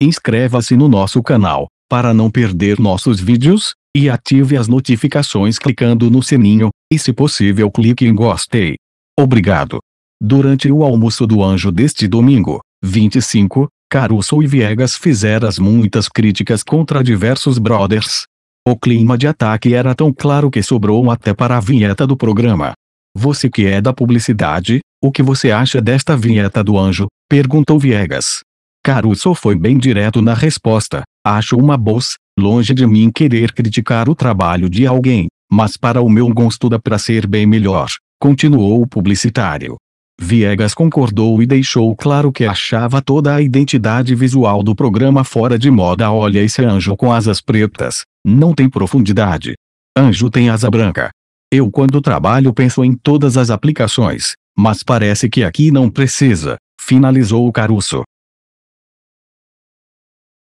Inscreva-se no nosso canal, para não perder nossos vídeos, e ative as notificações clicando no sininho, e se possível clique em gostei. Obrigado. Durante o almoço do anjo deste domingo, 25, Caruso e Viegas fizeram muitas críticas contra diversos brothers. O clima de ataque era tão claro que sobrou até para a vinheta do programa. Você que é da publicidade, o que você acha desta vinheta do anjo? Perguntou Viegas. Caruso foi bem direto na resposta. Acho uma bolsa, longe de mim querer criticar o trabalho de alguém, mas para o meu gosto dá para ser bem melhor, continuou o publicitário. Viegas concordou e deixou claro que achava toda a identidade visual do programa fora de moda. Olha esse anjo com asas pretas, não tem profundidade. Anjo tem asa branca. Eu, quando trabalho, penso em todas as aplicações, mas parece que aqui não precisa, finalizou o Caruso.